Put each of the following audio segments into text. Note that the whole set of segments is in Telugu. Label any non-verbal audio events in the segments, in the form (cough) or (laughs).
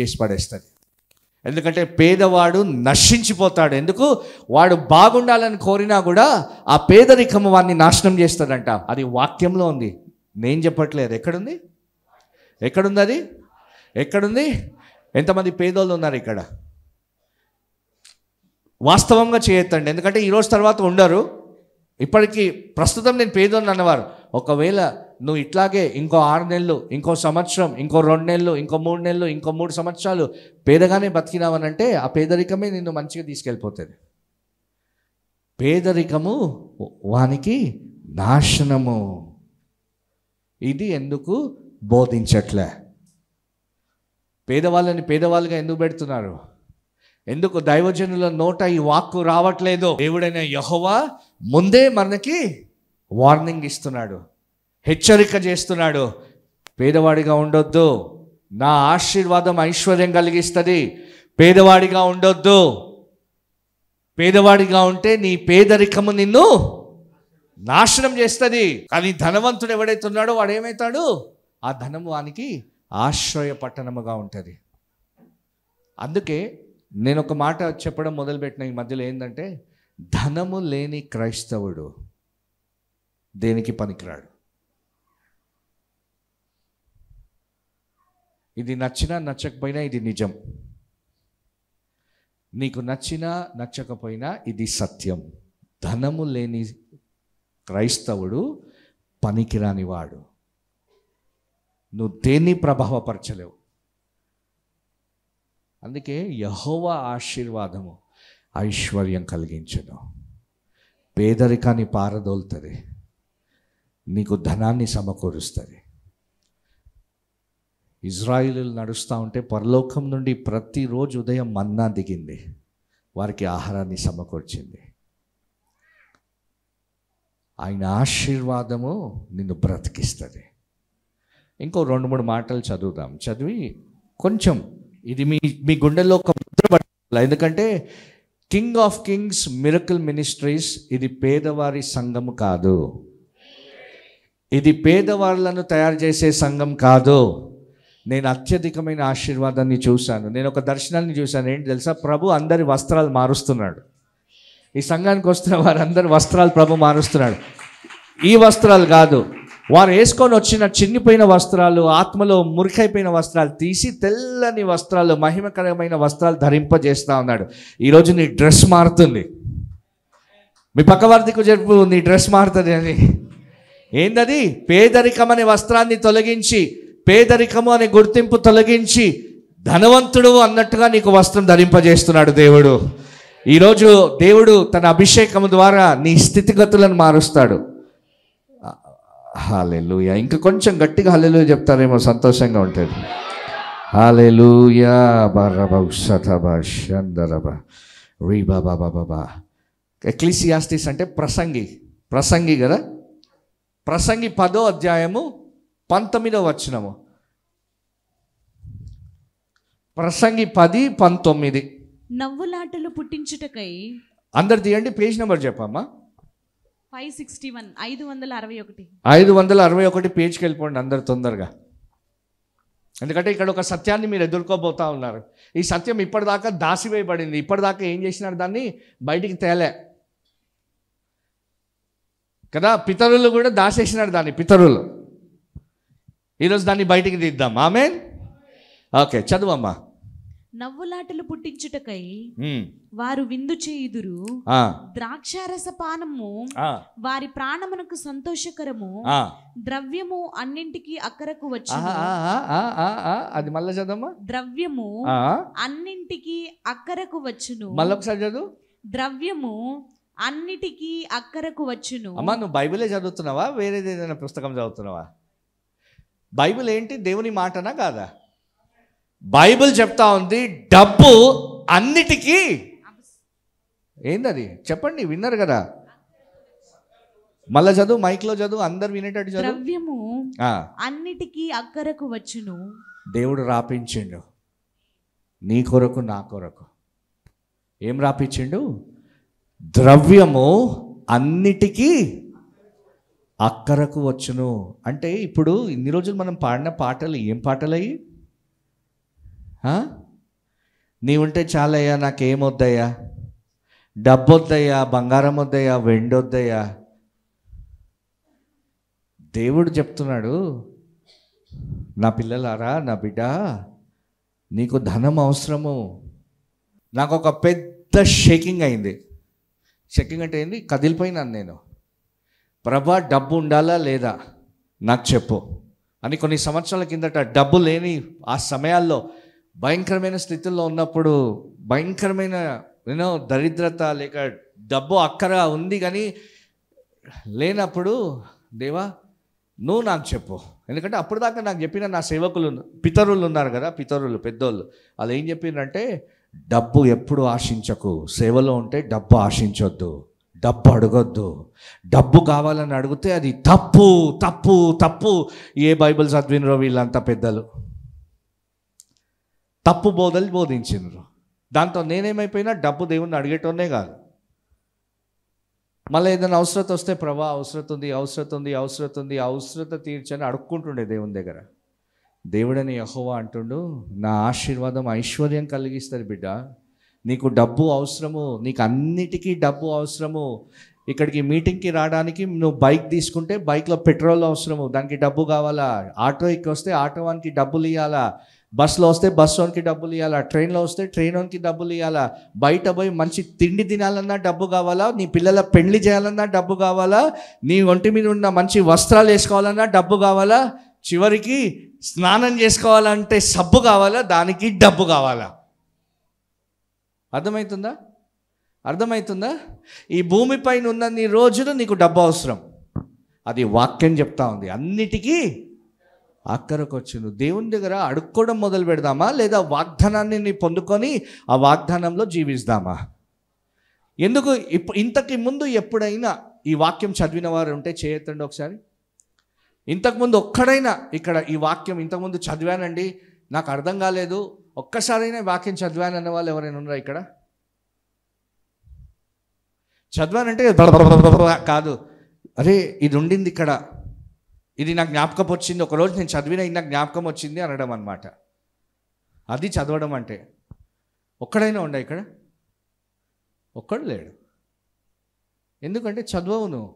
చేసి పడేస్తుంది ఎందుకంటే పేదవాడు నశించిపోతాడు ఎందుకు వాడు బాగుండాలని కోరినా కూడా ఆ పేదరికము వాడిని నాశనం చేస్తాడంట అది వాక్యంలో ఉంది నేను చెప్పట్లేదు ఎక్కడుంది ఎక్కడుంది అది ఎక్కడుంది ఎంతమంది పేదోళ్ళు ఉన్నారు ఇక్కడ వాస్తవంగా చేయొద్దండి ఎందుకంటే ఈరోజు తర్వాత ఉండరు ఇప్పటికీ ప్రస్తుతం నేను పేదోళ్ళు అన్నవారు ఒకవేళ నువ్వు ఇట్లాగే ఇంకో ఆరు నెలలు ఇంకో సంవత్సరం ఇంకో రెండు నెలలు ఇంకో మూడు నెలలు ఇంకో మూడు సంవత్సరాలు పేదగానే బతికినావనంటే ఆ పేదరికమే నిన్ను మంచిగా తీసుకెళ్ళిపోతుంది పేదరికము వానికి నాశనము ఇది ఎందుకు బోధించట్లే పేదవాళ్ళని పేదవాళ్ళుగా ఎందుకు పెడుతున్నారు ఎందుకు దైవజనుల నోట ఈ వాక్కు రావట్లేదు దేవుడైన యహోవా ముందే మనకి వార్నింగ్ ఇస్తున్నాడు హెచ్చరిక చేస్తున్నాడు పేదవాడిగా ఉండొద్దు నా ఆశీర్వాదం ఐశ్వర్యం కలిగిస్తుంది పేదవాడిగా ఉండొద్దు పేదవాడిగా ఉంటే నీ పేదరికము నిన్ను నాశనం చేస్తుంది కానీ ధనవంతుడు ఎవడైతే ఉన్నాడో వాడు ఏమవుతాడు ఆ ధనం వానికి ఆశ్రయ పట్టణముగా ఉంటుంది అందుకే నేను ఒక మాట చెప్పడం మొదలుపెట్టిన ఈ మధ్యలో ఏంటంటే ధనము లేని క్రైస్తవుడు దేనికి పనికిరాడు ఇది నచ్చినా నచ్చకపోయినా ఇది నిజం నీకు నచ్చినా నచ్చకపోయినా ఇది సత్యం ధనము లేని క్రైస్తవుడు పనికిరాని వాడు నువ్వు దేన్ని ప్రభావపరచలేవు అందుకే యహోవ ఆశీర్వాదము ఐశ్వర్యం కలిగించను పేదరికాన్ని పారదోలుతుంది నీకు ధనాన్ని సమకూరుస్తుంది ఇజ్రాయిల్ నడుస్తూ ఉంటే పరలోకం నుండి ప్రతిరోజు ఉదయం మన్నా దిగింది వారికి ఆహారాన్ని సమకూర్చింది ఆయన ఆశీర్వాదము నిన్ను బ్రతికిస్తుంది ఇంకో రెండు మూడు మాటలు చదువుదాం చదివి కొంచెం ఇది మీ మీ గుండెల్లో ఒక ముద్ర ఎందుకంటే king of kings miracle ministries ఇది పేదవారి సంఘం కాదు ఇది పేదవాళ్లను తయారు చేసే సంఘం కాదు నేను అత్యధికమైన ఆశీర్వాదాన్ని చూశాను నేను ఒక దర్శనాన్ని చూశాను ఏంటి తెలుసా ప్రభు అందరి వస్త్రాలు మారుస్తున్నాడు ఈ సంఘానికి వస్తున్న వారందరి వస్త్రాలు ప్రభు మారుస్తున్నాడు ఈ వస్త్రాలు కాదు వారు వేసుకొని వచ్చిన చిన్నిపోయిన వస్త్రాలు ఆత్మలో మురికైపోయిన వస్త్రాలు తీసి తెల్లని వస్త్రాలు మహిమకరమైన వస్త్రాలు ధరింపజేస్తూ ఉన్నాడు ఈరోజు నీ డ్రెస్ మారుతుంది మీ పక్కవారిదికు చెప్పు నీ డ్రెస్ మారుతుంది అని ఏందది పేదరికమని వస్త్రాన్ని తొలగించి పేదరికము అనే గుర్తింపు తొలగించి ధనవంతుడు అన్నట్టుగా నీకు వస్త్రం ధరింపజేస్తున్నాడు దేవుడు ఈరోజు దేవుడు తన అభిషేకం ద్వారా నీ స్థితిగతులను మారుస్తాడు హాలెలుయ ఇంకా కొంచెం గట్టిగా హలెలు చెప్తారేమో సంతోషంగా ఉంటుంది హాలెలుయా బాబా బాబా ఎక్లిసియాస్టిస్ అంటే ప్రసంగి ప్రసంగి కదా ప్రసంగి పదో అధ్యాయము పంతొమ్మిదో వచ్చినము ప్రసంగి పది పంతొమ్మిది నవ్వులాటలు పుట్టించుటకై అందరు తీయండి పేజ్ నెంబర్ చెప్పమ్మా ఫైవ్ సిక్స్టీ వన్ ఐదు వందల అరవై ఒకటి ఐదు వందల అరవై ఒకటి పేజ్కి వెళ్ళిపోండి అందరు తొందరగా ఎందుకంటే ఇక్కడ ఒక సత్యాన్ని మీరు ఎదుర్కోబోతా ఉన్నారు ఈ సత్యం ఇప్పటిదాకా దాసివేయబడింది ఇప్పటిదాకా ఏం చేసినారు దాన్ని బయటికి తేలే కదా పితరులు కూడా దాసేసినారు దాన్ని పితరులు ఈరోజు దాన్ని బయటికి తీద్దాం ఆమె ఓకే చదువమ్మా నవ్వులాటలు పుట్టించుటకై వారు విందు చేయుదురు ద్రాక్షారస పానము వారి ప్రాణమునకు సంతోషకరము ద్రవ్యము అన్నింటికి అక్కరకు వచ్చి అది మళ్ళీ చదమ్మా ద్రవ్యము అన్నింటికి అక్కరకు వచ్చును మళ్ళొకసారి చదువు ద్రవ్యము అన్నిటికీ అక్కరకు వచ్చును అమ్మా నువ్వు బైబిలే చదువుతున్నావా వేరేది ఏదైనా పుస్తకం చదువుతున్నావా బైబిల్ ఏంటి దేవుని మాటనా కాదా బైబిల్ చెప్తా ఉంది డబ్బు అన్నిటికీ ఏందది చెప్పండి విన్నారు కదా మళ్ళా చదువు మైక్ లో చదువు అందరు వినేటట్టు ద్రవ్యము అన్నిటికీ అక్కరకు వచ్చును దేవుడు రాపించిండు నీ కొరకు నా కొరకు ఏం రాపించిండు ద్రవ్యము అన్నిటికీ అక్కరకు వచ్చును అంటే ఇప్పుడు ఇన్ని రోజులు మనం పాడిన పాటలు ఏం పాటలయ్యి నీ ఉంటే చాలయ్యా నాకేమొద్దయ్యా డబ్బొద్దయ్యా బంగారం వద్దయ్యా వెండొద్దయ్యా దేవుడు చెప్తున్నాడు నా పిల్లలారా నా బిడ్డ నీకు ధనం అవసరము నాకు ఒక పెద్ద షేకింగ్ అయింది షేకింగ్ అంటే ఏంది కదిలిపోయినాను నేను ప్రభా డబ్బు ఉండాలా లేదా నాకు చెప్పు అని కొన్ని సంవత్సరాల కిందట డబ్బు లేని ఆ సమయాల్లో భయంకరమైన స్థితిలో ఉన్నప్పుడు భయంకరమైన యూనో దరిద్రత లేక డబ్బు అక్కర ఉంది కానీ లేనప్పుడు దేవా నువ్వు నాకు చెప్పు ఎందుకంటే అప్పుడు దాకా నాకు చెప్పిన నా సేవకులు పితరులు ఉన్నారు కదా పితరులు పెద్దోళ్ళు వాళ్ళు ఏం చెప్పిందంటే డబ్బు ఎప్పుడు ఆశించకు సేవలో ఉంటే డబ్బు ఆశించొద్దు డబ్బు అడగొద్దు డబ్బు కావాలని అడిగితే అది తప్పు తప్పు తప్పు ఏ బైబిల్ చదివినరో వీళ్ళంతా పెద్దలు తప్పు బోధలు బోధించినరు దాంతో నేనేమైపోయినా డబ్బు దేవుణ్ణి అడిగేటోనే కాదు మళ్ళీ ఏదైనా అవసరత వస్తే ప్రభా అవసరత ఉంది అవసరత ఉంది అవసరత ఉంది అవసరత తీర్చని అడుక్కుంటుండే దేవుని దగ్గర దేవుడని యహోవా అంటుండు నా ఆశీర్వాదం ఐశ్వర్యం కలిగిస్తుంది బిడ్డ నీకు డబ్బు అవసరము నీకు అన్నిటికీ డబ్బు అవసరము ఇక్కడికి మీటింగ్కి రావడానికి నువ్వు బైక్ తీసుకుంటే బైక్లో పెట్రోల్ అవసరము దానికి డబ్బు కావాలా ఆటో ఎక్కి వస్తే ఆటో వానికి డబ్బులు ఇవ్వాలా బస్సులో వస్తే బస్ వానికి డబ్బులు ఇవ్వాలా ట్రైన్లో వస్తే ట్రైన్ వానికి డబ్బులు ఇవ్వాలా బయట పోయి మంచి తిండి తినాలన్నా డబ్బు కావాలా నీ పిల్లల పెళ్లి చేయాలన్నా డబ్బు కావాలా నీ ఒంటి మీద ఉన్న మంచి వస్త్రాలు వేసుకోవాలన్నా డబ్బు కావాలా చివరికి స్నానం చేసుకోవాలంటే సబ్బు కావాలా దానికి డబ్బు కావాలా అర్థమవుతుందా అర్థమవుతుందా ఈ భూమి ఉన్న నీ రోజులు నీకు డబ్బు అవసరం అది వాక్యం చెప్తా ఉంది అన్నిటికీ అక్కరకు వచ్చింది దేవుని దగ్గర అడుక్కోవడం మొదలు పెడదామా లేదా వాగ్దానాన్ని పొందుకొని ఆ వాగ్దానంలో జీవిస్తామా ఎందుకు ఇంతకి ముందు ఎప్పుడైనా ఈ వాక్యం చదివిన వారు ఉంటే చేయొద్దండి ఒకసారి ఇంతకుముందు ఒక్కడైనా ఇక్కడ ఈ వాక్యం ఇంతకుముందు చదివానండి నాకు అర్థం కాలేదు ఒక్కసారైనా వాక్యం చదివాను అన్న వాళ్ళు ఎవరైనా ఉన్నారా ఇక్కడ చదివానంటే కాదు అరే ఇది ఉండింది ఇక్కడ ఇది నాకు జ్ఞాపకం వచ్చింది ఒకరోజు నేను చదివిన ఇది నాకు జ్ఞాపకం వచ్చింది అనడం అనమాట అది చదవడం అంటే ఒక్కడైనా ఉండ ఇక్కడ ఒక్కడు లేడు ఎందుకంటే చదవవు నువ్వు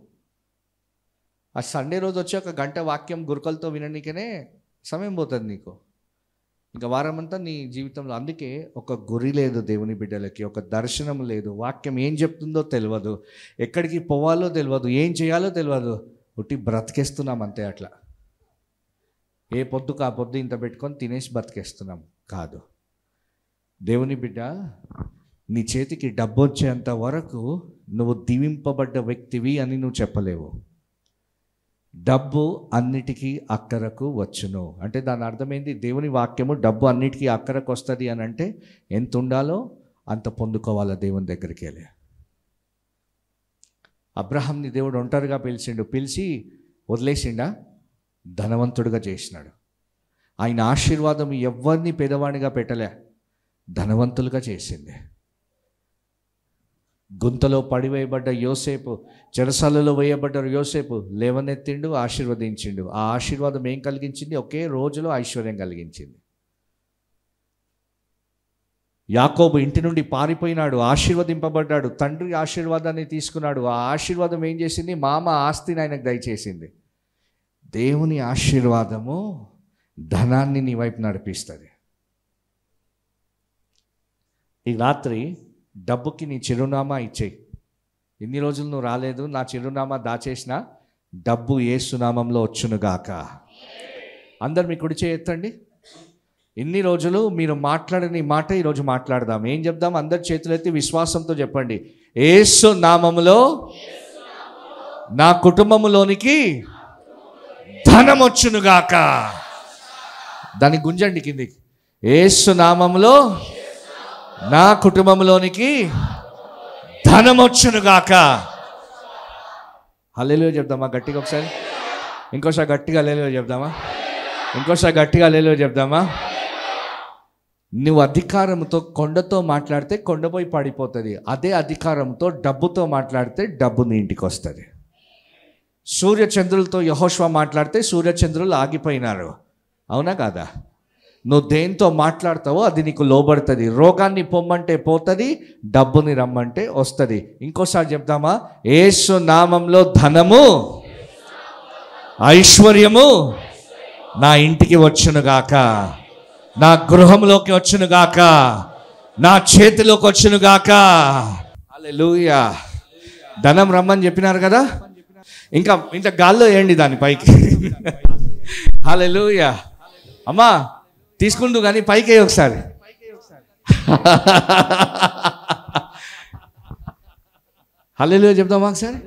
ఆ సండే రోజు వచ్చి ఒక గంట వాక్యం గురుకలతో వినడానికనే సమయం పోతుంది నీకు ఇంకా వారమంతా నీ జీవితంలో అందుకే ఒక గురి లేదు దేవుని బిడ్డలకి ఒక దర్శనం లేదు వాక్యం ఏం చెప్తుందో తెలియదు ఎక్కడికి పోవాలో తెలియదు ఏం చేయాలో తెలియదు ఉట్టి బ్రతికేస్తున్నాం అంతే అట్లా ఏ పొద్దు కా పొద్దు ఇంత పెట్టుకొని తినేసి బ్రతికేస్తున్నాం కాదు దేవుని బిడ్డ నీ చేతికి డబ్బు వచ్చేంత వరకు నువ్వు దీవింపబడ్డ వ్యక్తివి అని నువ్వు చెప్పలేవు డబ్బు అన్నిటికీ అక్కరకు వచ్చును అంటే దాని అర్థమైంది దేవుని వాక్యము డబ్బు అన్నిటికీ అక్కరకు వస్తుంది అని అంటే ఎంత ఉండాలో అంత పొందుకోవాలా దేవుని దగ్గరికి వెళ్ళి అబ్రహాంని దేవుడు ఒంటరిగా పిలిచిండు పిలిచి వదిలేసిండా ధనవంతుడుగా చేసినాడు ఆయన ఆశీర్వాదం ఎవరిని పేదవాడిగా పెట్టలే ధనవంతులుగా చేసిందే గుంతలో పడివేయబడ్డ యోసేపు చెరసాలలో వేయబడ్డ యోసేపు లేవనెత్తిండు ఆశీర్వదించిండు ఆ ఆశీర్వాదం ఏం కలిగించింది ఒకే రోజులో ఐశ్వర్యం కలిగించింది యాకోబు ఇంటి నుండి పారిపోయినాడు ఆశీర్వదింపబడ్డాడు తండ్రి ఆశీర్వాదాన్ని తీసుకున్నాడు ఆ ఆశీర్వాదం ఏం చేసింది మామ ఆస్తిని ఆయనకు దయచేసింది దేవుని ఆశీర్వాదము ధనాన్ని నీ వైపు నడిపిస్తుంది ఈ రాత్రి డబ్బుకి నీ చిరునామా ఇచ్చేయి ఎన్ని రోజులు నువ్వు రాలేదు నా చిరునామా దాచేసిన డబ్బు ఏ సునామంలో వచ్చునుగాక అందరు మీ కుడి చేయెత్తండి ఇన్ని రోజులు మీరు మాట్లాడని మాట ఈరోజు మాట్లాడదాం ఏం చెప్దాం అందరి చేతులెత్తి విశ్వాసంతో చెప్పండి ఏసు నామములో నా కుటుంబములోనికి ధనం వచ్చునుగాక దాని గుంజండి కిందికి ఏసు నామంలో నా కుటుంబంలోనికి ధనమొచ్చును గాక హల్లేలో చెప్దామా గట్టిగా ఒకసారి ఇంకోసారి గట్టిగా లేలో చెప్దామా ఇంకోసారి గట్టిగా లేలో చెప్దామా నువ్వు అధికారంతో కొండతో మాట్లాడితే కొండపోయి పడిపోతుంది అదే అధికారంతో డబ్బుతో మాట్లాడితే డబ్బు నీ ఇంటికి వస్తుంది సూర్యచంద్రులతో యహోష్వా మాట్లాడితే సూర్యచంద్రులు ఆగిపోయినారు అవునా కాదా నువ్వు దేంతో మాట్లాడతావో అది నీకు లోబడుతుంది రోగాన్ని పొమ్మంటే పోతుంది డబ్బుని రమ్మంటే వస్తుంది ఇంకోసారి చెప్తామా ఏసు నామంలో ధనము ఐశ్వర్యము నా ఇంటికి వచ్చునుగాక నా గృహంలోకి వచ్చునుగాక నా చేతిలోకి వచ్చునుగాక అలెలుయా ధనం రమ్మని చెప్పినారు కదా ఇంకా ఇంత గాల్లో వేయండి దాని పైకి అలెలుయా అమ్మా తీసుకుంటూ కానీ పైకి ఒకసారి హలో చెప్దామా ఒకసారి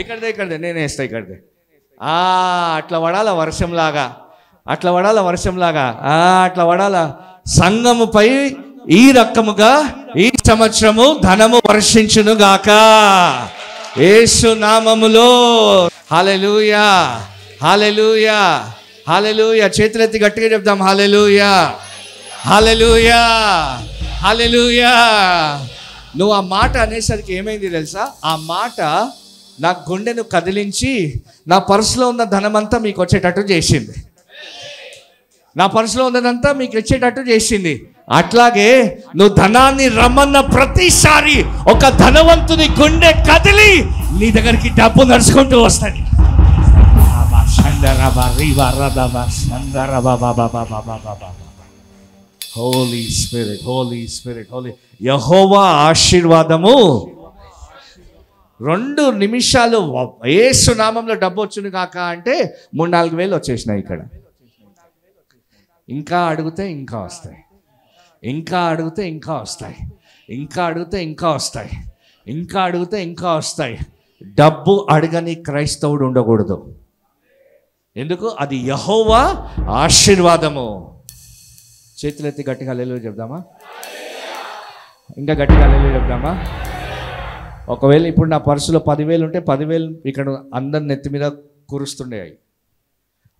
ఇక్కడదే ఇక్కడదే నేనే వేస్తా ఇక్కడదే అట్లా పడాల వర్షంలాగా అట్లా పడాల వర్షంలాగా అట్లా పడాల సంగముపై ఈ రకముగా ఈ సంవత్సరము ధనము వర్షించును గాక ఏసు నామములో హాలెలుయా చేతులెత్తి గట్టిగా చెప్దాం హాలెలుయా హాలెలుయా హాలెలుయా నువ్వు ఆ మాట అనేసరికి ఏమైంది తెలుసా ఆ మాట నా గుండెను కదిలించి నా పర్సులో ఉన్న ధనమంతా మీకు వచ్చేటట్టు చేసింది నా పర్సులో ఉన్నదంతా మీకు వచ్చేటట్టు చేసింది అట్లాగే నువ్వు ధనాన్ని రమ్మన్న ప్రతిసారి ఒక ధనవంతుని గుండె కదిలి నీ దగ్గరికి డబ్బు నడుచుకుంటూ వస్తాడు holy spirit holy spirit holy యహోవా ఆశీర్వాదము రెండు నిమిషాలు ఏ సునామంలో డబ్బు వచ్చును కాక అంటే మూడు నాలుగు వేలు వచ్చేసినాయి ఇక్కడ ఇంకా అడిగితే ఇంకా వస్తాయి ఇంకా అడిగితే ఇంకా వస్తాయి ఇంకా అడిగితే ఇంకా వస్తాయి ఇంకా అడిగితే ఇంకా వస్తాయి డబ్బు అడగని క్రైస్తవుడు ఉండకూడదు ఎందుకు అది యహోవా ఆశీర్వాదము చేతులెత్తి గట్టిగా లేలు చెప్దామా ఇంకా గట్టిగా లేలు చెప్దామా ఒకవేళ ఇప్పుడు నా పర్సులో పదివేలు ఉంటే పదివేలు ఇక్కడ అందరి నెత్తి మీద కురుస్తుండే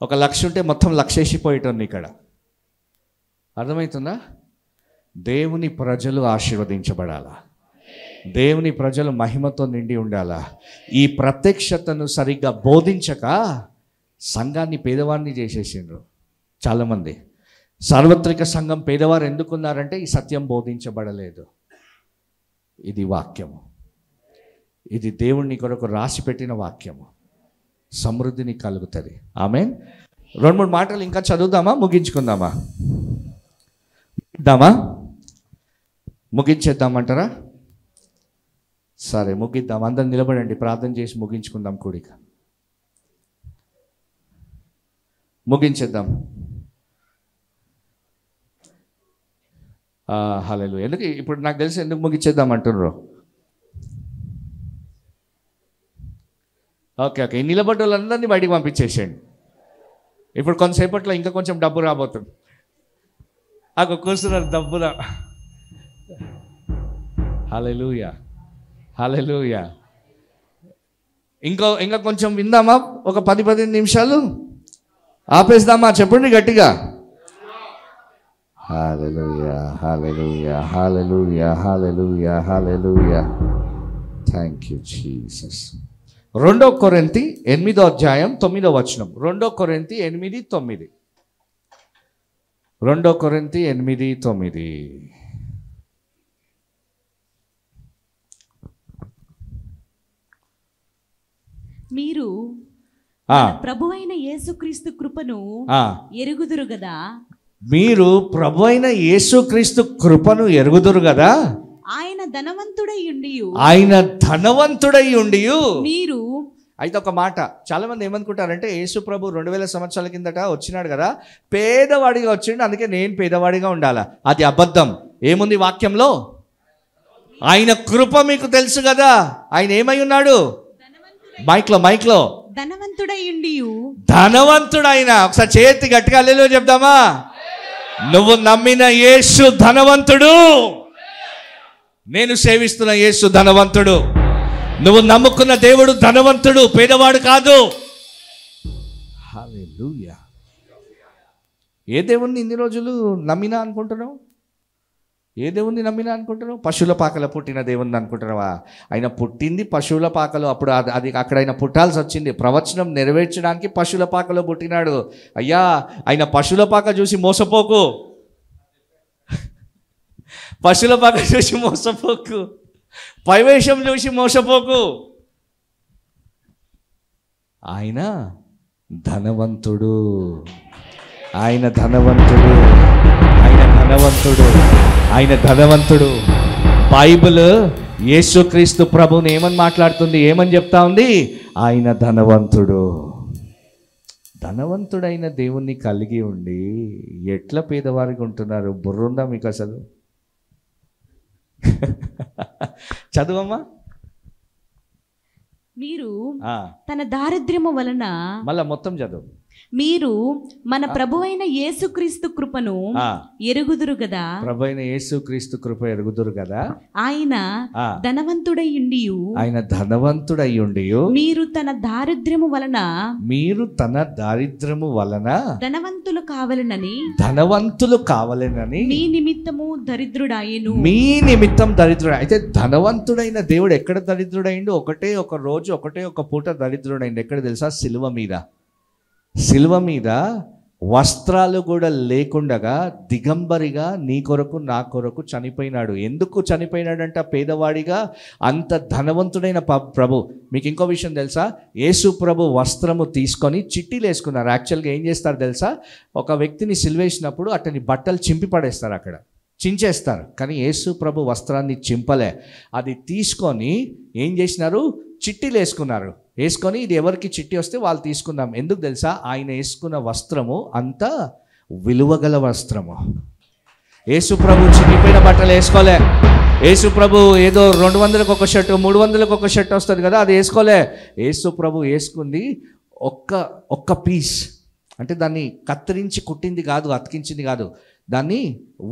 ఒక లక్ష ఉంటే మొత్తం లక్షేసిపోయేటోన్ని ఇక్కడ అర్థమవుతుందా దేవుని ప్రజలు ఆశీర్వదించబడాలా దేవుని ప్రజలు మహిమతో నిండి ఉండాలా ఈ ప్రత్యక్షతను సరిగ్గా బోధించక సంఘాన్ని పేదవారిని చేసేసిండ్రు చాలామంది సార్వత్రిక సంఘం పేదవారు ఎందుకున్నారంటే ఈ సత్యం బోధించబడలేదు ఇది వాక్యము ఇది దేవుణ్ణి కొరకు రాసి పెట్టిన వాక్యము సమృద్ధిని కలుగుతుంది ఆమె రెండు మూడు మాటలు ఇంకా చదువుదామా ముగించుకుందామా దామా ముగించేద్దామంటారా సరే ముగిద్దాం అందరు నిలబడండి ప్రార్థన చేసి ముగించుకుందాం కూడిగా ముగించేద్దాం హలో ఎందుకు ఇప్పుడు నాకు తెలిసి ఎందుకు ముగించేద్దాం అంటున్నారు ఓకే ఓకే నిలబడ్డ వాళ్ళందరినీ బయటికి పంపించేసేయండి ఇప్పుడు కొంతసేపట్లో ఇంకా కొంచెం డబ్బు రాబోతుంది అక్కడ కూర్చున్నారు డబ్బులా హలెలుయా హలెలుయా ఇంకో ఇంకా కొంచెం విందామా ఒక పది పదిహేను నిమిషాలు ఆపేస్తామా చెప్పండి గట్టిగా థ్యాంక్ యూ జీసస్ రెండో కొరెంతి ఎనిమిదో అధ్యాయం తొమ్మిదో వచనం రెండో కొరింతి ఎనిమిది తొమ్మిది రెండో కొరెంతి ఎనిమిది తొమ్మిది మీరు ప్రభు అయిన యేసుక్రీస్తు కృపను ఎరుగుదురు కదా మీరు ప్రభు అయిన యేసుక్రీస్తు కృపను ఎరుగుదురు కదా ఆయన ధనవంతుడై ఉండి ఆయన ధనవంతుడై ఉండి మీరు అయితే ఒక మాట చాలా మంది ఏమనుకుంటారంటే యేసు ప్రభు రెండు వేల సంవత్సరాల కిందట వచ్చినాడు కదా పేదవాడిగా వచ్చిండు అందుకే నేను పేదవాడిగా ఉండాలా అది అబద్ధం ఏముంది వాక్యంలో ఆయన కృప మీకు తెలుసు కదా ఆయన ఏమై ఉన్నాడు మైక్లో మైక్లో ధనవంతుడైండి ధనవంతుడైన ఒకసారి చేతి గట్టిగా లేలో చెప్దామా నువ్వు నమ్మిన యేసు ధనవంతుడు నేను సేవిస్తున్న యేసు ధనవంతుడు నువ్వు నమ్ముకున్న దేవుడు ధనవంతుడు పేదవాడు కాదు ఏ దేవుణ్ణి ఇన్ని రోజులు నమ్మినా అనుకుంటున్నావు ఏ దేవుణ్ణి నమ్మినా అనుకుంటారు పశువుల పాకలో పుట్టిన దేవుణ్ణి అనుకుంటున్నావా ఆయన పుట్టింది పశువుల పాకలో అప్పుడు అది అక్కడ ఆయన పుట్టాల్సి వచ్చింది ప్రవచనం నెరవేర్చడానికి పశువుల పాకలో పుట్టినాడు అయ్యా ఆయన పశువుల పాక చూసి మోసపోకు పశువుల పాక చూసి మోసపోకు పైవేషం చూసి మోసపోకు ఆయన ధనవంతుడు ఆయన ధనవంతుడు ధనవంతుడు ఆయన ధనవంతుడు బైబిల్ యేసుక్రీస్తు ప్రభుని ఏమని మాట్లాడుతుంది ఏమని చెప్తా ఉంది ఆయన ధనవంతుడు ధనవంతుడైన దేవుణ్ణి కలిగి ఉండి ఎట్ల పేదవారికి ఉంటున్నారు బుర్రుందా మీకు అసలు (laughs) చదువమ్మా మీరు తన దారిద్ర్యము వలన మళ్ళా మొత్తం చదువు మీరు మన ప్రభువైన యేసుక్రీస్తు కృపను ఎరుగుదురు కదా ప్రభువైన యేసుక్రీస్తు కృప ఎరుగుదురు కదా ఆయన ధనవంతుడయ్యుండి ఆయన ధనవంతుడయ్యుండి మీరు తన దారిద్ర్యము వలన మీరు తన దారిద్ర్యము వలన ధనవంతులు కావలనని ధనవంతులు కావలనని మీ నిమిత్తము దరిద్రుడాయను మీ నిమిత్తం దరిద్రుడు అయితే ధనవంతుడైన దేవుడు ఎక్కడ దరిద్రుడైండు ఒకటే ఒక రోజు ఒకటే ఒక పూట దరిద్రుడైండు ఎక్కడ తెలుసా సిలువ మీద సిలువ మీద వస్త్రాలు కూడా లేకుండగా దిగంబరిగా నీ కొరకు నా కొరకు చనిపోయినాడు ఎందుకు చనిపోయినాడంట పేదవాడిగా అంత ధనవంతుడైన ప ప్రభు మీకు ఇంకో విషయం తెలుసా యేసు ప్రభు వస్త్రము తీసుకొని చిట్టీలు వేసుకున్నారు యాక్చువల్గా ఏం చేస్తారు తెలుసా ఒక వ్యక్తిని సిల్వేసినప్పుడు అతని బట్టలు చింపి పడేస్తారు అక్కడ చించేస్తారు కానీ యేసు ప్రభు వస్త్రాన్ని చింపలే అది తీసుకొని ఏం చేసినారు చిట్టీలు వేసుకున్నారు వేసుకొని ఇది ఎవరికి చిట్టి వస్తే వాళ్ళు తీసుకుందాం ఎందుకు తెలుసా ఆయన వేసుకున్న వస్త్రము అంత విలువగల వస్త్రము యేసు ప్రభు బట్టలు వేసుకోలే యేసు ప్రభు ఏదో రెండు వందలకు ఒక షర్ట్ మూడు వందలకు ఒక షర్ట్ వస్తుంది కదా అది వేసుకోలే యేసు ప్రభు వేసుకుంది ఒక్క ఒక్క పీస్ అంటే దాన్ని కత్తిరించి కుట్టింది కాదు అతికించింది కాదు దాన్ని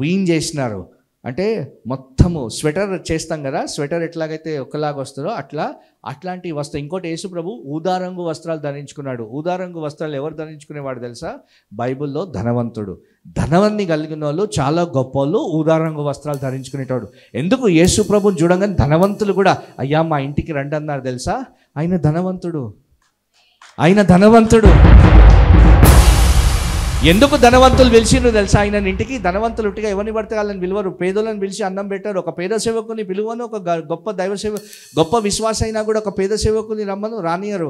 వీన్ చేసినారు అంటే మొత్తము స్వెటర్ చేస్తాం కదా స్వెటర్ ఎట్లాగైతే ఒకలాగా వస్తుందో అట్లా అట్లాంటి వస్త్రం ఇంకోటి యేసు ప్రభు ఊదారంగు వస్త్రాలు ధరించుకున్నాడు ఊదారంగు వస్త్రాలు ఎవరు ధరించుకునేవాడు తెలుసా బైబిల్లో ధనవంతుడు ధనవన్ని కలిగిన వాళ్ళు చాలా గొప్ప వాళ్ళు ఊదారంగు వస్త్రాలు ధరించుకునేటాడు ఎందుకు యేసు ప్రభుని చూడంగానే ధనవంతులు కూడా అయ్యా మా ఇంటికి రండి అన్నారు తెలుసా ఆయన ధనవంతుడు ఆయన ధనవంతుడు ఎందుకు ధనవంతులు పిలిచిండ్రు తెలుసా ఆయన ఇంటికి ధనవంతులు ఉట్టిగా ఎవరిని పడితే పిలువరు పేదోళ్ళని పిలిచి అన్నం పెట్టారు ఒక పేద సేవకుని పిలువను ఒక గొప్ప దైవ సేవ గొప్ప విశ్వాస అయినా కూడా ఒక పేద సేవకుని రమ్మను రానియరు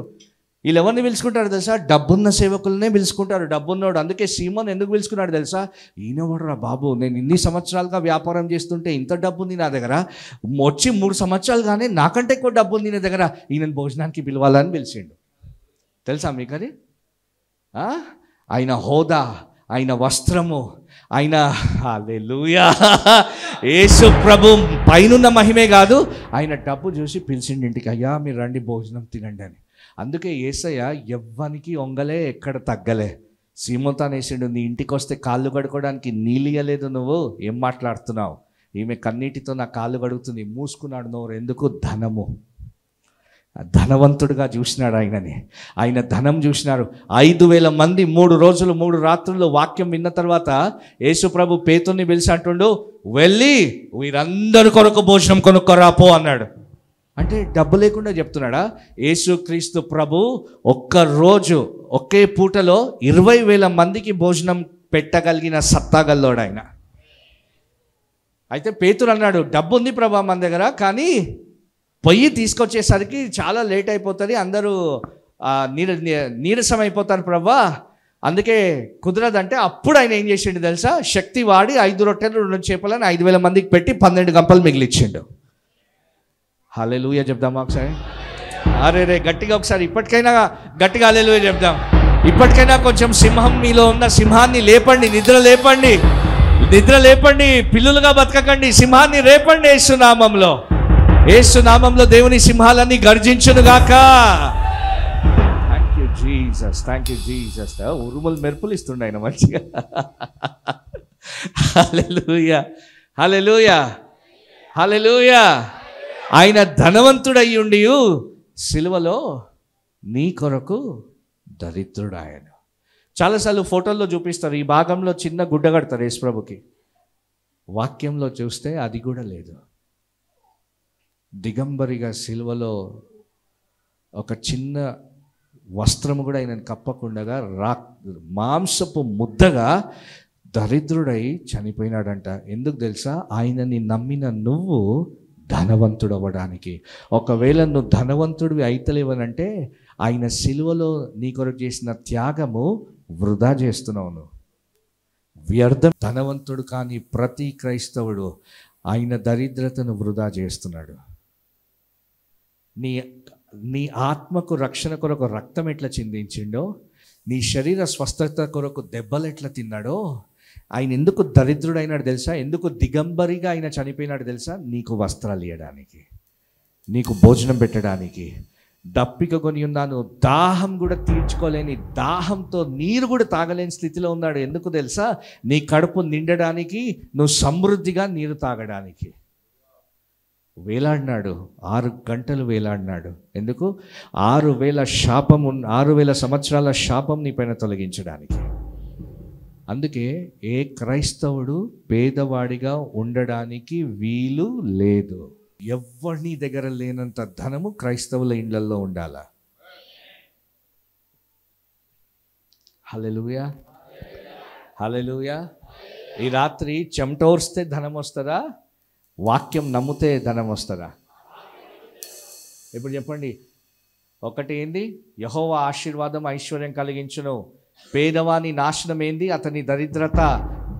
వీళ్ళు ఎవరిని పిలుచుకుంటారు తెలుసా డబ్బున్న సేవకులనే పిలుచుకుంటారు డబ్బున్నోడు అందుకే సీమను ఎందుకు పిలుచుకున్నాడు తెలుసా రా బాబు నేను ఇన్ని సంవత్సరాలుగా వ్యాపారం చేస్తుంటే ఇంత డబ్బు ఉంది నా దగ్గర వచ్చి మూడు సంవత్సరాలుగానే నాకంటే ఎక్కువ డబ్బు ఉంది నా దగ్గర ఈయన భోజనానికి పిలవాలని పిలిచిండు తెలుసా మీకు అది ఆయన హోదా ఆయన వస్త్రము ఆయన లూయా యేసు ప్రభు పైనున్న మహిమే కాదు ఆయన డబ్బు చూసి పిలిచిండి ఇంటికి అయ్యా మీరు రండి భోజనం తినండి అని అందుకే ఏసయ్య ఎవ్వనికి ఒంగలే ఎక్కడ తగ్గలే సీమంతానేసిండు నీ ఇంటికి వస్తే కాళ్ళు కడుకోవడానికి నీలియలేదు నువ్వు ఏం మాట్లాడుతున్నావు ఈమె కన్నీటితో నా కాళ్ళు కడుగుతుంది మూసుకున్నాడు నోరు ఎందుకు ధనము ధనవంతుడుగా చూసినాడు ఆయనని ఆయన ధనం చూసినాడు ఐదు వేల మంది మూడు రోజులు మూడు రాత్రులు వాక్యం విన్న తర్వాత యేసుప్రభు పేతుని పిలిచి అంటుండు వెళ్ళి వీరందరి కొరకు భోజనం కొనుక్కోరా పో అన్నాడు అంటే డబ్బు లేకుండా చెప్తున్నాడా యేసుక్రీస్తు ప్రభు ఒక్క రోజు ఒకే పూటలో ఇరవై వేల మందికి భోజనం పెట్టగలిగిన సత్తాగల్లోడు ఆయన అయితే పేతురు అన్నాడు డబ్బు ఉంది ప్రభా మన దగ్గర కానీ పొయ్యి తీసుకొచ్చేసరికి చాలా లేట్ అయిపోతుంది అందరూ నీర నీరసం అయిపోతారు ప్రభా అందుకే కుదరదంటే అప్పుడు ఆయన ఏం చేసిండు తెలుసా శక్తి వాడి ఐదు రొట్టెలు రెండు చేపలను ఐదు వేల మందికి పెట్టి పన్నెండు గంపలు మిగిలిచ్చిండు హలే లూయ చెప్దామా ఒకసారి అరే రే గట్టిగా ఒకసారి ఇప్పటికైనా గట్టిగా హలే లూయ చెప్దాం ఇప్పటికైనా కొంచెం సింహం మీలో ఉన్న సింహాన్ని లేపండి నిద్ర లేపండి నిద్ర లేపండి పిల్లులుగా బతకకండి సింహాన్ని రేపండి వేస్తున్నామంలో ఏసు నామంలో దేవుని సింహాలన్నీ గర్జించును గాక thank you Jesus thank you Jesus ఉరుములు మెరుపులు ఇస్తుండే ఆయన మంచిగా హలెలుయా హలెలుయా హలెలుయా ఆయన ధనవంతుడయ్యుండి సిలువలో నీ కొరకు దరిద్రుడు ఆయన చాలాసార్లు ఫోటోల్లో చూపిస్తారు ఈ భాగంలో చిన్న గుడ్డ కడతారు ప్రభుకి వాక్యంలో చూస్తే అది కూడా లేదు దిగంబరిగా సిల్వలో ఒక చిన్న వస్త్రము కూడా ఆయనను కప్పకుండగా రా మాంసపు ముద్దగా దరిద్రుడై చనిపోయినాడంట ఎందుకు తెలుసా ఆయనని నమ్మిన నువ్వు ధనవంతుడు అవ్వడానికి ఒకవేళ నువ్వు ధనవంతుడివి అయితలేవనంటే ఆయన సిలువలో నీ కొరకు చేసిన త్యాగము వృధా చేస్తున్నావు నువ్వు వ్యర్థం ధనవంతుడు కానీ ప్రతి క్రైస్తవుడు ఆయన దరిద్రతను వృధా చేస్తున్నాడు నీ నీ ఆత్మకు రక్షణ కొరకు రక్తం ఎట్లా చిందించిండో నీ శరీర స్వస్థత కొరకు దెబ్బలు ఎట్లా తిన్నాడో ఆయన ఎందుకు దరిద్రుడైనాడు తెలుసా ఎందుకు దిగంబరిగా ఆయన చనిపోయినాడు తెలుసా నీకు వస్త్రాలు ఇవ్వడానికి నీకు భోజనం పెట్టడానికి దప్పిక కొని ఉన్నాను దాహం కూడా తీర్చుకోలేని దాహంతో నీరు కూడా తాగలేని స్థితిలో ఉన్నాడు ఎందుకు తెలుసా నీ కడుపు నిండడానికి నువ్వు సమృద్ధిగా నీరు తాగడానికి వేలాడినాడు ఆరు గంటలు వేలాడినాడు ఎందుకు ఆరు వేల శాపం ఆరు వేల సంవత్సరాల శాపం నీ పైన తొలగించడానికి అందుకే ఏ క్రైస్తవుడు పేదవాడిగా ఉండడానికి వీలు లేదు ఎవరిని దగ్గర లేనంత ధనము క్రైస్తవుల ఇండ్లల్లో ఉండాల హలెలుయా హలెలుయా ఈ రాత్రి వస్తే ధనం వస్తుందా వాక్యం నమ్మితే ధనం వస్తుందా ఇప్పుడు చెప్పండి ఒకటి ఏంది యహోవ ఆశీర్వాదం ఐశ్వర్యం కలిగించును పేదవాని నాశనం ఏంది అతని దరిద్రత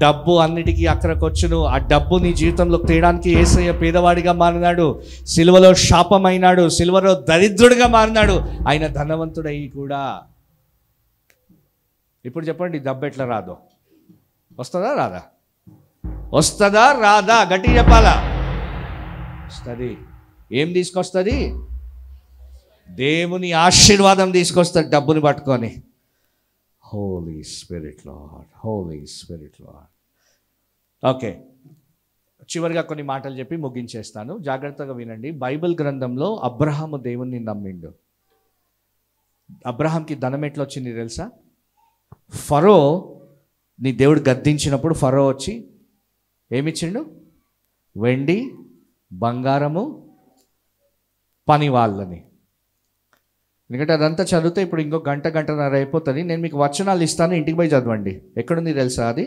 డబ్బు అన్నిటికీ అక్కడికొచ్చును ఆ డబ్బు నీ జీవితంలో తేయడానికి ఏసయ్య పేదవాడిగా మారినాడు సిల్వలో శాపమైనాడు సిల్వలో దరిద్రుడిగా మారినాడు ఆయన ధనవంతుడయ్యి కూడా ఇప్పుడు చెప్పండి డబ్బు ఎట్లా రాదు వస్తుందా రాదా వస్తుందా రాదా గట్టి చెప్పాలా వస్తుంది ఏం తీసుకొస్తుంది దేవుని ఆశీర్వాదం తీసుకొస్తుంది డబ్బుని పట్టుకొని holy spirit Lord holy spirit Lord okay చివరిగా కొన్ని మాటలు చెప్పి ముగించేస్తాను జాగ్రత్తగా వినండి బైబిల్ గ్రంథంలో అబ్రహాము దేవుణ్ణి నమ్మిండు అబ్రహాంకి ధనం ఎట్లా వచ్చింది తెలుసా ఫరో నీ దేవుడు గద్దించినప్పుడు ఫరో వచ్చి ఏమిచ్చిండు వెండి బంగారము పని వాళ్ళని ఎందుకంటే అదంతా చదివితే ఇప్పుడు ఇంకో గంట గంటన్నర అయిపోతుంది నేను మీకు వచనాలు ఇస్తాను ఇంటికి పోయి చదవండి ఎక్కడుంది తెలుసా అది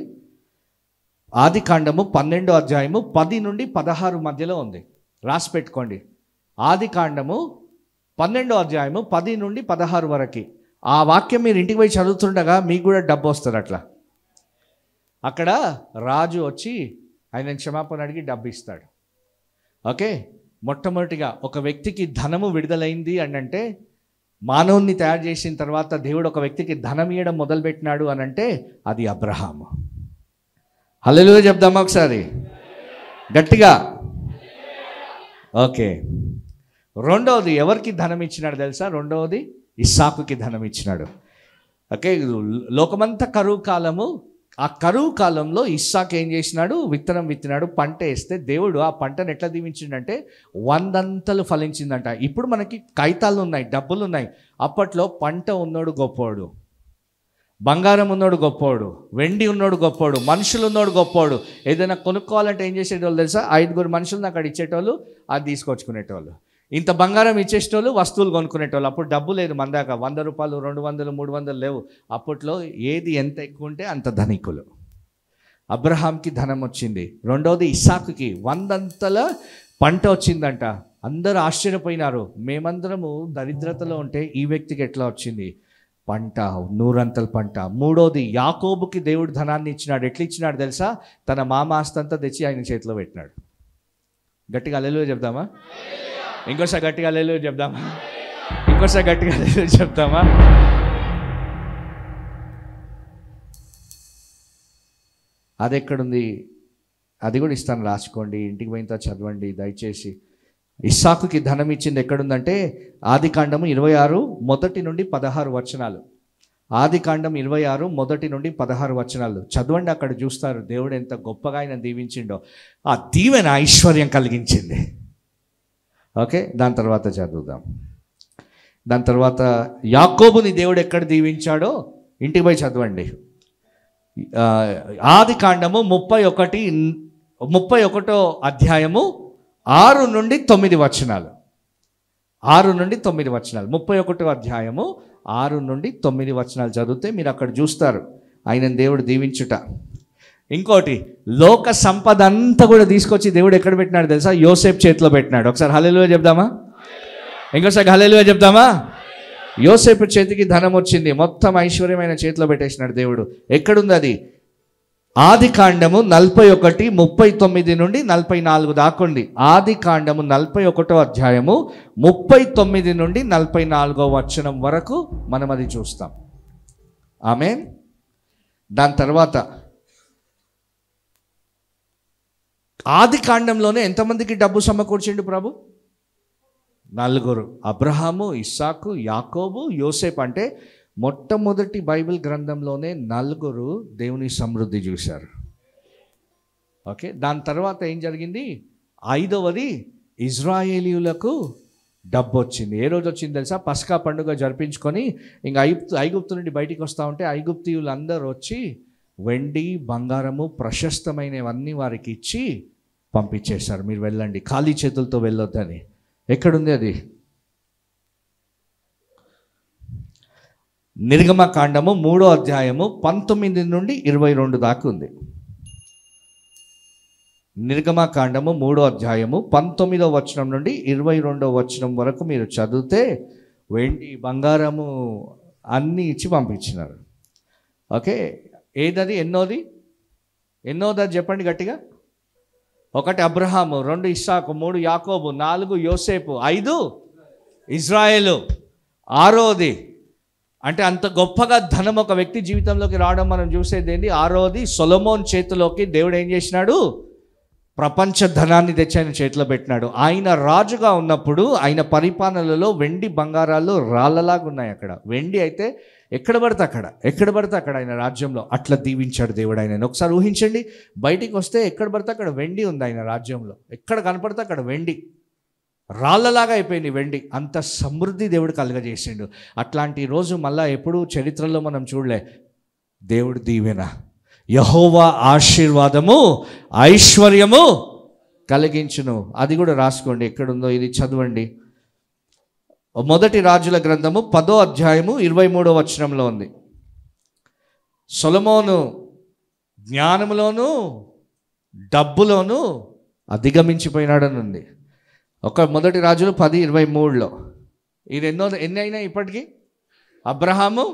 ఆది కాండము పన్నెండో అధ్యాయము పది నుండి పదహారు మధ్యలో ఉంది రాసి పెట్టుకోండి ఆది కాండము పన్నెండో అధ్యాయము పది నుండి పదహారు వరకు ఆ వాక్యం మీరు ఇంటికి పోయి చదువుతుండగా మీకు కూడా డబ్బు వస్తుంది అట్లా అక్కడ రాజు వచ్చి ఆయన క్షమాపణ అడిగి డబ్బు ఇస్తాడు ఓకే మొట్టమొదటిగా ఒక వ్యక్తికి ధనము విడుదలైంది అని అంటే మానవుణ్ణి తయారు చేసిన తర్వాత దేవుడు ఒక వ్యక్తికి ధనం ఇవ్వడం మొదలుపెట్టినాడు అని అంటే అది అబ్రహాము హలో చెప్దామా ఒకసారి గట్టిగా ఓకే రెండవది ఎవరికి ధనం ఇచ్చినాడు తెలుసా రెండవది ఇస్సాకుకి ధనం ఇచ్చినాడు ఓకే లోకమంతా కరువు కాలము ఆ కరువు కాలంలో ఇస్సాక్ ఏం చేసినాడు విత్తనం విత్తినాడు పంట వేస్తే దేవుడు ఆ పంటను ఎట్లా దీవించిండంటే వందంతలు ఫలించిందంట ఇప్పుడు మనకి కైతాలు ఉన్నాయి డబ్బులు ఉన్నాయి అప్పట్లో పంట ఉన్నోడు గొప్పోడు బంగారం ఉన్నోడు గొప్పోడు వెండి ఉన్నోడు గొప్పవాడు మనుషులు ఉన్నోడు గొప్పోడు ఏదైనా కొనుక్కోవాలంటే ఏం చేసేటోళ్ళు తెలుసా ఐదుగురు మనుషులు నాకు అక్కడ ఇచ్చేటోళ్ళు అది తీసుకొచ్చుకునేటోళ్ళు ఇంత బంగారం ఇచ్చేసేటోళ్ళు వస్తువులు కొనుక్కునేటోళ్ళు అప్పుడు డబ్బు లేదు మన దాకా వంద రూపాయలు రెండు వందలు మూడు వందలు లేవు అప్పట్లో ఏది ఎంత ఎక్కువ ఉంటే అంత ధనికులు అబ్రహాంకి ధనం వచ్చింది రెండవది ఇసాకుకి వందంతల పంట వచ్చిందంట అందరూ ఆశ్చర్యపోయినారు మేమందరము దరిద్రతలో ఉంటే ఈ వ్యక్తికి ఎట్లా వచ్చింది పంట నూరంతల పంట మూడోది యాకోబుకి దేవుడు ధనాన్ని ఇచ్చినాడు ఎట్లా ఇచ్చినాడు తెలుసా తన మామాస్తంతా తెచ్చి ఆయన చేతిలో పెట్టినాడు గట్టిగా అల్లెలు చెప్దామా ఇంకోసారి గట్టిగా లేదు చెప్దామా ఇంకోసారి గట్టిగా లేదు చెప్తామా అది ఎక్కడుంది అది కూడా ఇస్తాను రాసుకోండి ఇంటికి పోయిన తర్వాత చదవండి దయచేసి ఇస్సాకుకి ధనం ఇచ్చింది ఎక్కడుందంటే ఆది కాండము ఇరవై ఆరు మొదటి నుండి పదహారు వచనాలు ఆది కాండం ఇరవై ఆరు మొదటి నుండి పదహారు వచనాలు చదవండి అక్కడ చూస్తారు దేవుడు ఎంత గొప్పగా ఆయన దీవించిండో ఆ దీవెన ఐశ్వర్యం కలిగించింది ఓకే దాని తర్వాత చదువుదాం దాని తర్వాత యాకోబుని దేవుడు ఎక్కడ దీవించాడో ఇంటికి పోయి చదవండి ఆది కాండము ముప్పై ఒకటి ముప్పై ఒకటో అధ్యాయము ఆరు నుండి తొమ్మిది వచనాలు ఆరు నుండి తొమ్మిది వచనాలు ముప్పై ఒకటో అధ్యాయము ఆరు నుండి తొమ్మిది వచనాలు చదివితే మీరు అక్కడ చూస్తారు ఆయన దేవుడు దీవించుట ఇంకోటి లోక సంపద అంతా కూడా తీసుకొచ్చి దేవుడు ఎక్కడ పెట్టినాడు తెలుసా యోసేప్ చేతిలో పెట్టినాడు ఒకసారి హలెలుగా చెప్దామా ఇంకోసారి హలెలుగా చెప్దామా యోసేపు చేతికి ధనం వచ్చింది మొత్తం ఐశ్వర్యమైన చేతిలో పెట్టేసినాడు దేవుడు ఎక్కడుంది అది ఆది కాండము నలభై ఒకటి ముప్పై తొమ్మిది నుండి నలభై నాలుగు దాకుండి ఆది కాండము నలభై ఒకటో అధ్యాయము ముప్పై తొమ్మిది నుండి నలభై నాలుగో వచనం వరకు మనం అది చూస్తాం ఆమె దాని తర్వాత ఆది కాండంలోనే ఎంతమందికి డబ్బు సమకూర్చిండు ప్రభు నలుగురు అబ్రహాము ఇస్సాకు యాకోబు యోసేపు అంటే మొట్టమొదటి బైబిల్ గ్రంథంలోనే నలుగురు దేవుని సమృద్ధి చూశారు ఓకే దాని తర్వాత ఏం జరిగింది ఐదవది ఇజ్రాయేలీయులకు డబ్బు వచ్చింది ఏ రోజు వచ్చింది తెలుసా పసకా పండుగ జరిపించుకొని ఇంకా ఐగుప్తు ఐగుప్తు నుండి బయటికి వస్తూ ఉంటే అందరూ వచ్చి వెండి బంగారము ప్రశస్తమైనవన్నీ వారికి ఇచ్చి పంపించేశారు మీరు వెళ్ళండి ఖాళీ చేతులతో వెళ్ళొద్దని ఎక్కడుంది అది నిర్గమ కాండము మూడో అధ్యాయము పంతొమ్మిది నుండి ఇరవై రెండు దాకా ఉంది కాండము మూడో అధ్యాయము పంతొమ్మిదో వచనం నుండి ఇరవై రెండో వచనం వరకు మీరు చదివితే వెండి బంగారము అన్నీ ఇచ్చి పంపించినారు ఓకే ఏదది ఎన్నోది ఎన్నోది అది చెప్పండి గట్టిగా ఒకటి అబ్రహాము రెండు ఇస్సాకు మూడు యాకోబు నాలుగు యోసేపు ఐదు ఇజ్రాయేలు ఆరోది అంటే అంత గొప్పగా ధనం ఒక వ్యక్తి జీవితంలోకి రావడం మనం చూసేది ఏంటి ఆరోది సొలమోన్ చేతిలోకి దేవుడు ఏం చేసినాడు ప్రపంచ ధనాన్ని తెచ్చి ఆయన చేతిలో పెట్టినాడు ఆయన రాజుగా ఉన్నప్పుడు ఆయన పరిపాలనలో వెండి బంగారాలు రాళ్ళలాగా ఉన్నాయి అక్కడ వెండి అయితే ఎక్కడ పడితే అక్కడ ఎక్కడ పడితే అక్కడ ఆయన రాజ్యంలో అట్లా దీవించాడు దేవుడు ఆయన ఒకసారి ఊహించండి బయటికి వస్తే ఎక్కడ పడితే అక్కడ వెండి ఉంది ఆయన రాజ్యంలో ఎక్కడ కనపడితే అక్కడ వెండి రాళ్ళలాగా అయిపోయింది వెండి అంత సమృద్ధి దేవుడు కలగజేసిండు అట్లాంటి రోజు మళ్ళీ ఎప్పుడూ చరిత్రలో మనం చూడలే దేవుడు దీవెన యహోవా ఆశీర్వాదము ఐశ్వర్యము కలిగించును అది కూడా రాసుకోండి ఎక్కడుందో ఇది చదవండి మొదటి రాజుల గ్రంథము పదో అధ్యాయము ఇరవై మూడో వచనంలో ఉంది సొలమోను జ్ఞానములోను డబ్బులోను అధిగమించిపోయినాడని ఉంది ఒక మొదటి రాజులు పది ఇరవై మూడులో ఇది ఎన్నో ఎన్ని అయినాయి ఇప్పటికీ అబ్రహాము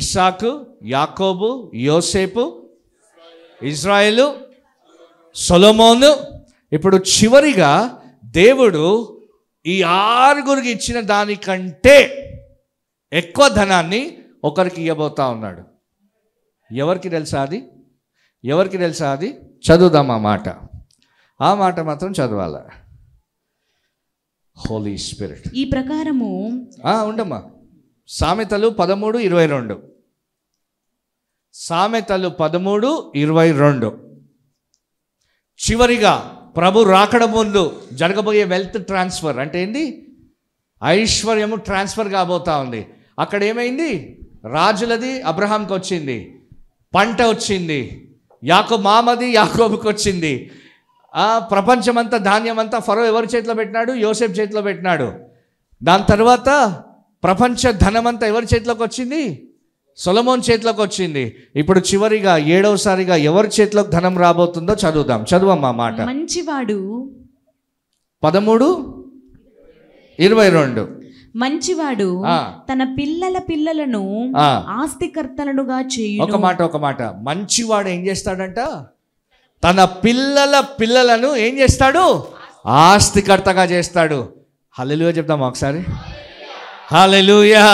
ఇస్సాకు యాకోబు యోసేపు ఇజ్రాయేలు సొలమోను ఇప్పుడు చివరిగా దేవుడు ఈ ఆరుగురికి ఇచ్చిన దానికంటే ఎక్కువ ధనాన్ని ఒకరికి ఇవ్వబోతా ఉన్నాడు ఎవరికి తెలుసా అది ఎవరికి తెలుసా అది చదువుదాం ఆ మాట ఆ మాట మాత్రం చదవాల హోలీ స్పిరిట్ ఈ ప్రకారము ఉండమ్మా సామెతలు పదమూడు ఇరవై రెండు సామెతలు పదమూడు ఇరవై రెండు చివరిగా ప్రభు రాకడ ముందు జరగబోయే వెల్త్ ట్రాన్స్ఫర్ అంటే ఏంటి ఐశ్వర్యము ట్రాన్స్ఫర్ కాబోతా ఉంది అక్కడ ఏమైంది రాజులది అబ్రహాంకి వచ్చింది పంట వచ్చింది యాకో మామది యాకోబుకి వచ్చింది ఆ ప్రపంచమంతా ధాన్యమంతా ఫరో ఎవరి చేతిలో పెట్టినాడు యోసేఫ్ చేతిలో పెట్టినాడు దాని తర్వాత ప్రపంచ ధనమంతా ఎవరి చేతిలోకి వచ్చింది సొలమోన్ చేతిలోకి వచ్చింది ఇప్పుడు చివరిగా ఏడవసారిగా ఎవరి చేతిలోకి ధనం రాబోతుందో చదువుదాం చదువమ్మా మాట మంచివాడు పదమూడు ఇరవై రెండు మంచివాడు తన పిల్లల పిల్లలను ఆస్తికర్తలనుగా చేయు ఒక మాట ఒక మాట మంచివాడు ఏం చేస్తాడంట తన పిల్లల పిల్లలను ఏం చేస్తాడు ఆస్తికర్తగా చేస్తాడు హలెలుగా చెప్దాం ఒకసారి హలెలుయా